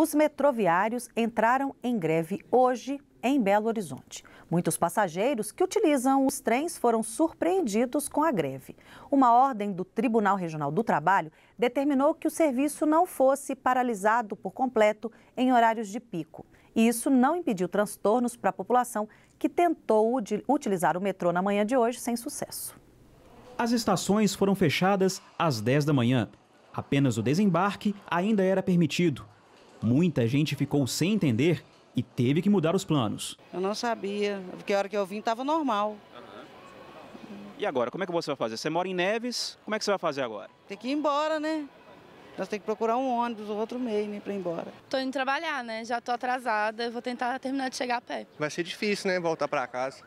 Os metroviários entraram em greve hoje em Belo Horizonte. Muitos passageiros que utilizam os trens foram surpreendidos com a greve. Uma ordem do Tribunal Regional do Trabalho determinou que o serviço não fosse paralisado por completo em horários de pico. E isso não impediu transtornos para a população que tentou utilizar o metrô na manhã de hoje sem sucesso. As estações foram fechadas às 10 da manhã. Apenas o desembarque ainda era permitido. Muita gente ficou sem entender e teve que mudar os planos. Eu não sabia, porque a hora que eu vim estava normal. E agora, como é que você vai fazer? Você mora em Neves, como é que você vai fazer agora? Tem que ir embora, né? Nós temos que procurar um ônibus ou outro meio, né, para ir embora. Tô indo trabalhar, né? Já tô atrasada, vou tentar terminar de chegar a pé. Vai ser difícil, né, voltar para casa.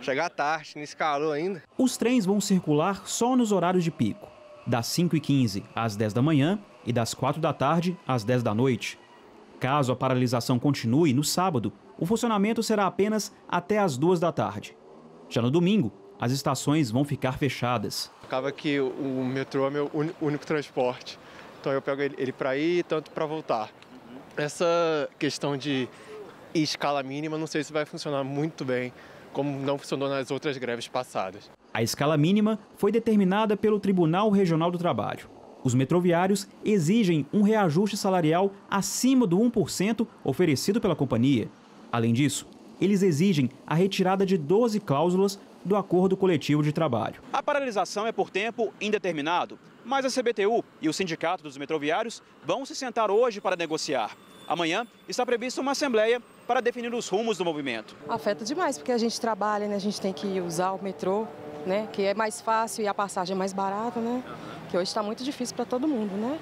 Chegar tarde, nesse calor ainda. Os trens vão circular só nos horários de pico, das 5h15 às 10 da manhã e das 4 da tarde às 10 da noite. Caso a paralisação continue, no sábado, o funcionamento será apenas até as duas da tarde. Já no domingo, as estações vão ficar fechadas. Acaba que o metrô é meu único transporte. Então eu pego ele para ir e tanto para voltar. Essa questão de escala mínima, não sei se vai funcionar muito bem, como não funcionou nas outras greves passadas. A escala mínima foi determinada pelo Tribunal Regional do Trabalho. Os metroviários exigem um reajuste salarial acima do 1% oferecido pela companhia. Além disso, eles exigem a retirada de 12 cláusulas do acordo coletivo de trabalho. A paralisação é por tempo indeterminado, mas a CBTU e o Sindicato dos Metroviários vão se sentar hoje para negociar. Amanhã está prevista uma assembleia para definir os rumos do movimento. Afeta demais, porque a gente trabalha, né? a gente tem que usar o metrô, né? Que é mais fácil e a passagem é mais barata, né? Que hoje está muito difícil para todo mundo, né?